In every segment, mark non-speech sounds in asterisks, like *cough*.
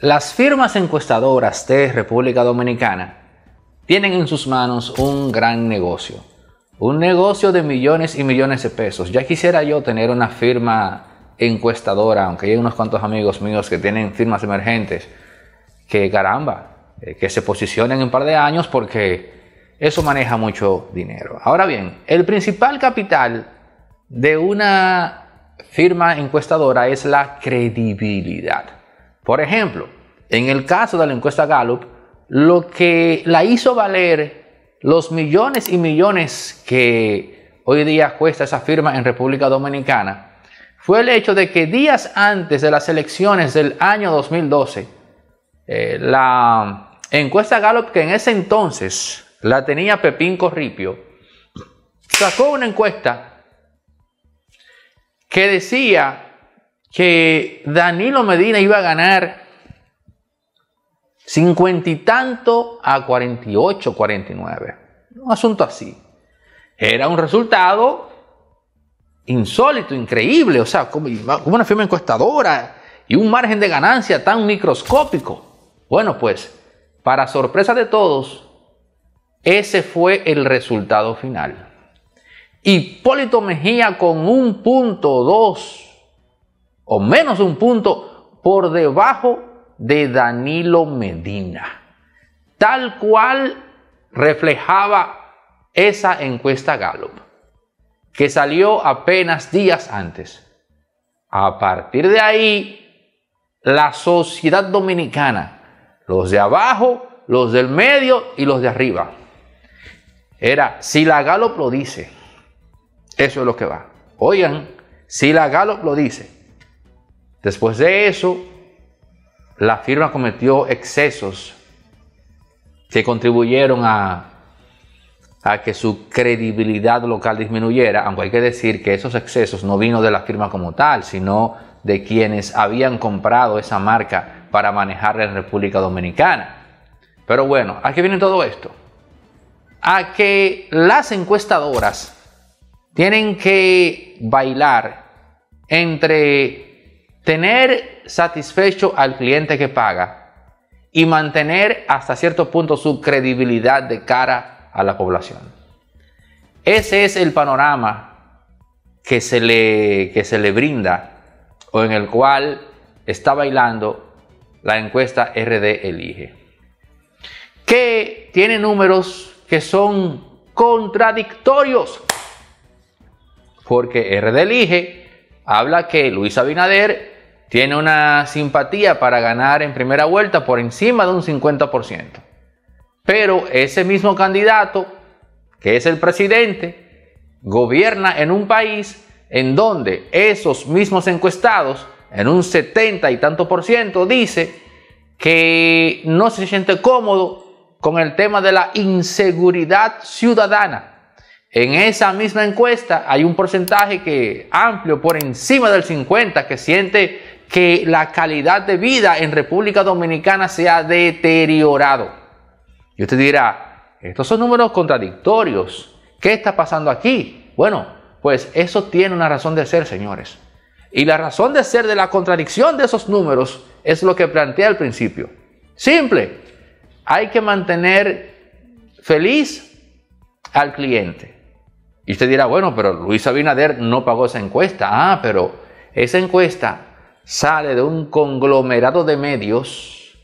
Las firmas encuestadoras de República Dominicana tienen en sus manos un gran negocio. Un negocio de millones y millones de pesos. Ya quisiera yo tener una firma encuestadora, aunque hay unos cuantos amigos míos que tienen firmas emergentes, que caramba, eh, que se posicionen en un par de años porque eso maneja mucho dinero. Ahora bien, el principal capital de una firma encuestadora es la credibilidad. Por ejemplo, en el caso de la encuesta Gallup, lo que la hizo valer los millones y millones que hoy día cuesta esa firma en República Dominicana fue el hecho de que días antes de las elecciones del año 2012, eh, la encuesta Gallup, que en ese entonces la tenía Pepín Corripio, sacó una encuesta que decía que Danilo Medina iba a ganar cincuenta y tanto a 48, 49. Un asunto así. Era un resultado insólito, increíble. O sea, como, como una firma encuestadora y un margen de ganancia tan microscópico. Bueno, pues, para sorpresa de todos, ese fue el resultado final. Hipólito Mejía con un punto dos o menos un punto por debajo de Danilo Medina, tal cual reflejaba esa encuesta Gallup, que salió apenas días antes. A partir de ahí, la sociedad dominicana, los de abajo, los del medio y los de arriba. Era, si la Gallup lo dice, eso es lo que va. Oigan, si la Gallup lo dice, Después de eso, la firma cometió excesos que contribuyeron a, que su credibilidad local disminuyera, aunque hay que decir que esos excesos no vino de la firma como tal, sino de quienes habían comprado esa marca para manejarla en República Dominicana. Pero bueno, ¿a qué viene todo esto? A que las encuestadoras tienen que bailar entre tener satisfecho al cliente que paga y mantener hasta cierto punto su credibilidad de cara a la población. Ese es el panorama que se le, que se le brinda o en el cual está bailando la encuesta RD Elige, que tiene números que son contradictorios, porque RD Elige habla que Luis Abinader tiene una simpatía para ganar en primera vuelta por encima de un 50%. Pero ese mismo candidato, que es el presidente, gobierna en un país en donde esos mismos encuestados, en un 70 y tanto por ciento, dice que no se siente cómodo con el tema de la inseguridad ciudadana. En esa misma encuesta hay un porcentaje que amplio por encima del 50 que siente que la calidad de vida en República Dominicana se ha deteriorado. Y usted dirá, estos son números contradictorios. ¿Qué está pasando aquí? Bueno, pues eso tiene una razón de ser, señores. Y la razón de ser de la contradicción de esos números es lo que plantea al principio. Simple, hay que mantener feliz al cliente. Y usted dirá, bueno, pero Luis Abinader no pagó esa encuesta. Ah, pero esa encuesta sale de un conglomerado de medios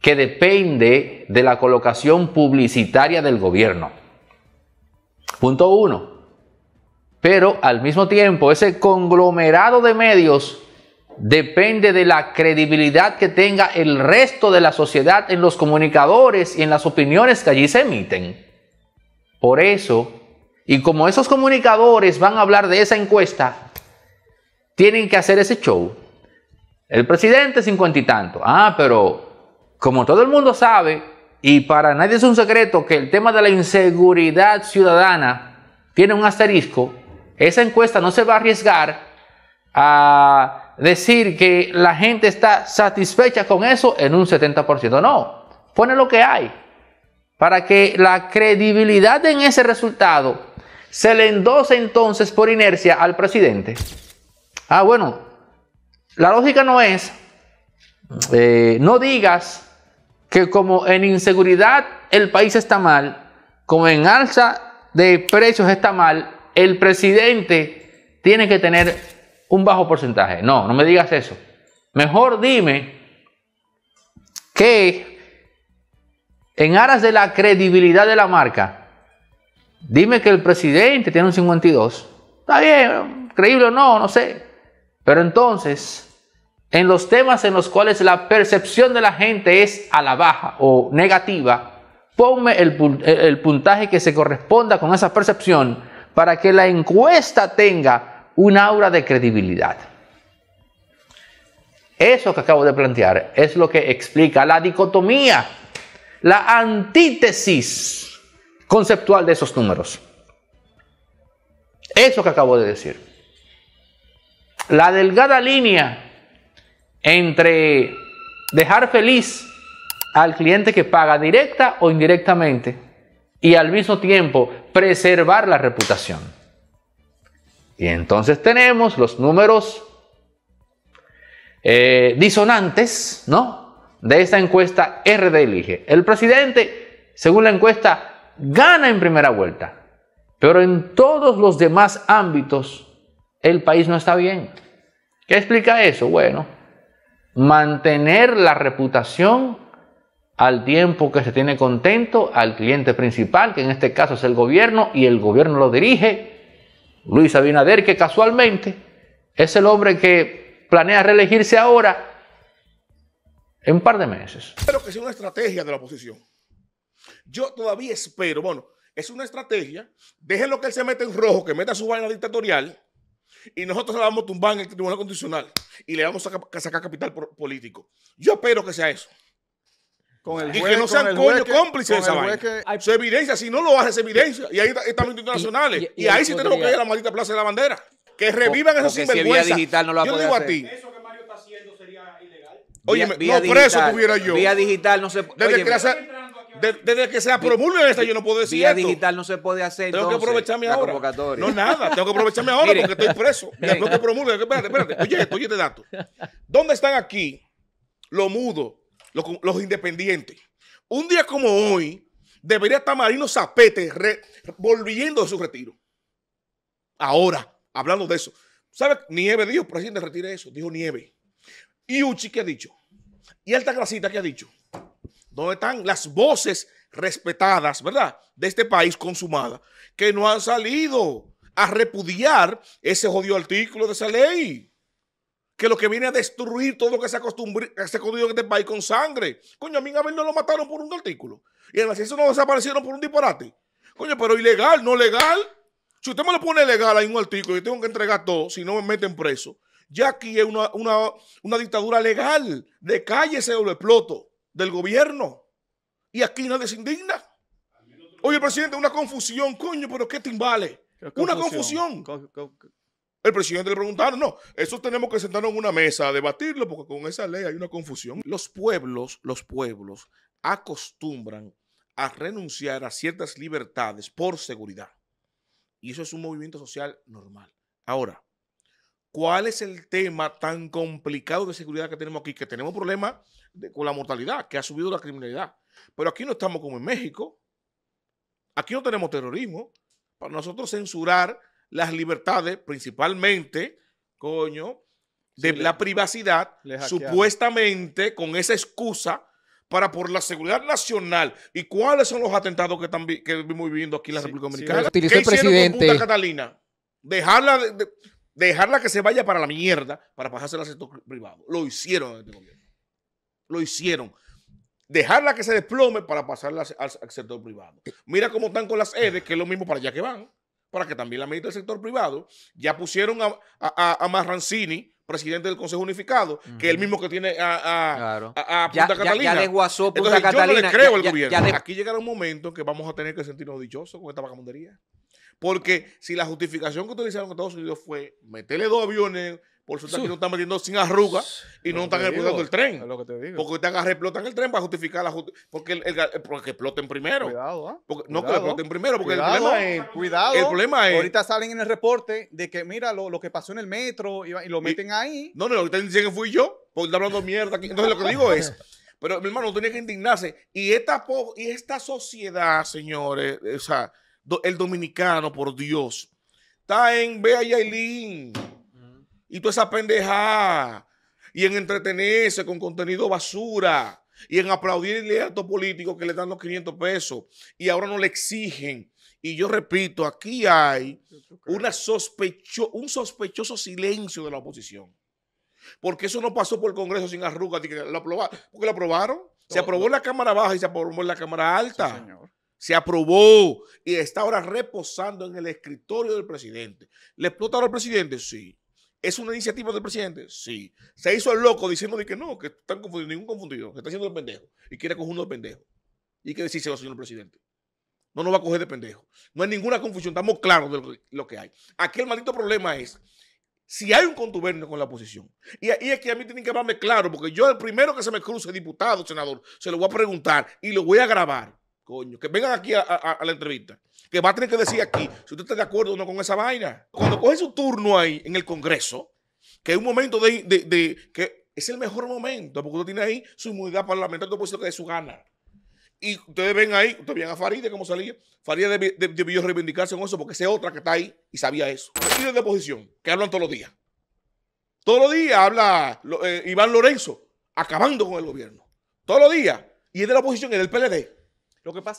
que depende de la colocación publicitaria del gobierno. Punto uno. Pero al mismo tiempo, ese conglomerado de medios depende de la credibilidad que tenga el resto de la sociedad en los comunicadores y en las opiniones que allí se emiten. Por eso, y como esos comunicadores van a hablar de esa encuesta, tienen que hacer ese show. El presidente cincuenta y tanto. Ah, pero como todo el mundo sabe, y para nadie es un secreto que el tema de la inseguridad ciudadana tiene un asterisco, esa encuesta no se va a arriesgar a decir que la gente está satisfecha con eso en un 70%. No, pone lo que hay para que la credibilidad en ese resultado se le endose entonces por inercia al presidente. Ah, bueno, la lógica no es, eh, no digas que como en inseguridad el país está mal, como en alza de precios está mal, el presidente tiene que tener un bajo porcentaje. No, no me digas eso. Mejor dime que en aras de la credibilidad de la marca, dime que el presidente tiene un 52. Está bien, creíble o no, no sé. Pero entonces, en los temas en los cuales la percepción de la gente es a la baja o negativa, ponme el, el puntaje que se corresponda con esa percepción para que la encuesta tenga un aura de credibilidad. Eso que acabo de plantear es lo que explica la dicotomía, la antítesis conceptual de esos números. Eso que acabo de decir la delgada línea entre dejar feliz al cliente que paga directa o indirectamente y al mismo tiempo preservar la reputación. Y entonces tenemos los números eh, disonantes, ¿no? De esta encuesta RD elige. El presidente, según la encuesta, gana en primera vuelta, pero en todos los demás ámbitos el país no está bien. ¿Qué explica eso? Bueno, mantener la reputación al tiempo que se tiene contento al cliente principal, que en este caso es el gobierno, y el gobierno lo dirige, Luis Abinader, que casualmente es el hombre que planea reelegirse ahora en un par de meses. Espero que sea una estrategia de la oposición. Yo todavía espero, bueno, es una estrategia, déjenlo que él se meta en rojo, que meta su vaina dictatorial, y nosotros la vamos a tumbar en el Tribunal Constitucional y le vamos a sacar capital político. Yo espero que sea eso. y que no sean coño cómplices de esa vaina. Que... Su evidencia, si no lo hace, es evidencia. Y ahí están los internacionales. Y, y, ahí sí tenemos que ir a la maldita Plaza de la Bandera. Que revivan esos sinvergüenzas. no lo Yo digo a ti. Eso que Mario está haciendo sería ilegal. Oye, no, eso preso tuviera yo. Vía digital no se puede desde, que se promulgue esta, yo no puedo decir vía digital no se puede hacer. Tengo que aprovecharme ahora. No, nada. Tengo que aprovecharme ahora porque estoy preso. *laughs* Tengo que promulgue. Espérate, espérate. Oye, oye este dato. ¿Dónde están aquí los mudos, los, independientes? Un día como hoy, debería estar Marino Zapete volviendo de su retiro. Ahora, hablando de eso. ¿Sabes? Nieve dijo, presidente, retire eso. Dijo Nieve. Y Uchi, ¿qué ha dicho? Y Alta Grasita, ¿qué ha dicho? ¿Dónde están las voces respetadas, ¿verdad? De este país consumada, que no han salido a repudiar ese jodido artículo de esa ley. Que lo que viene a destruir todo lo que se ha construido en este país con sangre. Coño, a mí a ver no lo mataron por un artículo. Y en la ciencia no desaparecieron por un disparate. Coño, pero ilegal, no legal. Si usted me lo pone legal hay un artículo, yo tengo que entregar todo, si no me meten preso. Ya aquí es una, una dictadura legal. De calle se lo exploto del gobierno. Y aquí nadie se indigna. Oye, presidente, una confusión, coño, pero ¿qué te una confusión. confusión. El presidente le preguntaron, no, eso tenemos que sentarnos en una mesa a debatirlo porque con esa ley hay una confusión. Los pueblos, los pueblos acostumbran a renunciar a ciertas libertades por seguridad. Y eso es un movimiento social normal. Ahora, cuál es el tema tan complicado de seguridad que tenemos aquí, que tenemos problemas con la mortalidad, que ha subido la criminalidad. Pero aquí no estamos como en México. Aquí no tenemos terrorismo. Para nosotros censurar las libertades, principalmente, coño, de la privacidad, supuestamente con esa excusa para por la seguridad nacional y cuáles son los atentados que, están, viviendo aquí en la República Dominicana. ¿Qué el presidente. Catalina? Dejarla de, dejarla que se vaya para la mierda para pasársela al sector privado. Lo hicieron en este gobierno. Lo hicieron. Dejarla que se desplome para pasarla al, sector privado. Mira cómo están con las EDES, que es lo mismo para allá que van, para que también la medida el sector privado. Ya pusieron a, a, a Marrancini, presidente del Consejo Unificado, que es el mismo que tiene a, a, Punta Catalina. Ya, Punta Yo le creo al gobierno. Aquí llegará un momento que vamos a tener que sentirnos dichosos con esta vagabundería. Porque si la justificación que utilizaron en Estados Unidos fue meterle dos aviones, por suerte que no están metiendo sin arrugas y no, están explotando el tren. Es lo que te digo. Porque están explotan el tren para justificar la justificación. porque, exploten primero. Cuidado, ¿eh? No que exploten primero, porque el problema es. Eh, cuidado. El problema es. Ahorita salen en el reporte de que mira lo, que pasó en el metro y, lo meten ahí. No, no, ahorita dicen que fui yo, porque está hablando mierda. Aquí. Entonces lo que digo es. *laughs* Pero mi hermano, tenía que indignarse. Y esta, y esta sociedad, señores, o sea, el dominicano, por Dios, está en Bea y mm. y toda esa pendeja. y en entretenerse con contenido basura y en aplaudir a estos políticos que le dan los 500 pesos y ahora no le exigen. Y yo repito, aquí hay una sospecho un sospechoso silencio de la oposición. Porque eso no pasó por el Congreso sin arrugas, porque lo aprobaron. Se aprobó en la Cámara Baja y se aprobó en la Cámara Alta se aprobó y está ahora reposando en el escritorio del presidente. ¿Le explota al presidente? Sí. ¿Es una iniciativa del presidente? Sí. Se hizo el loco diciendo que no, que están confundidos, ningún confundido, que está haciendo el pendejo y quiere coger uno de pendejo. ¿Y que decirse, señor presidente? No nos va a coger de pendejo. No hay ninguna confusión, estamos claros de lo que hay. Aquí el maldito problema es si hay un contubernio con la oposición. Y ahí es que a mí tienen que hablarme claro, porque yo el primero que se me cruce, diputado, senador, se lo voy a preguntar y lo voy a grabar que vengan aquí a, la entrevista. Que va a tener que decir ah. aquí si usted está de acuerdo o no con esa vaina. Cuando coge su turno ahí en el Congreso, que es un momento de, que es el mejor momento, porque usted tiene ahí su inmunidad parlamentaria, de su gana. Y ustedes ven ahí, ustedes ven a Faride como salía. Faride debió, reivindicarse con eso porque esa otra que está ahí y sabía eso. es de oposición, que hablan todos los días. Todos los días habla eh, Iván Lorenzo, acabando con el gobierno. Todos los días. Y es de la oposición, es del PLD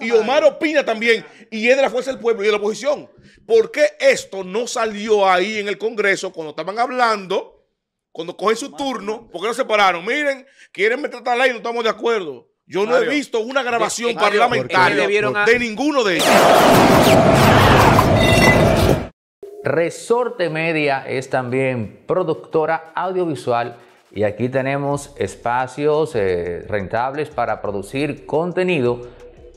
y Omar eh. opina también, y es de la fuerza del pueblo y de la oposición. ¿Por qué esto no salió ahí en el Congreso cuando estaban hablando, cuando cogen su turno? ¿Por qué no se pararon? Miren, quieren meter tratar ley y no estamos de acuerdo. Yo no he visto una grabación parlamentaria de ninguno de ellos. Resorte Media es también productora audiovisual y aquí tenemos espacios eh, rentables para producir contenido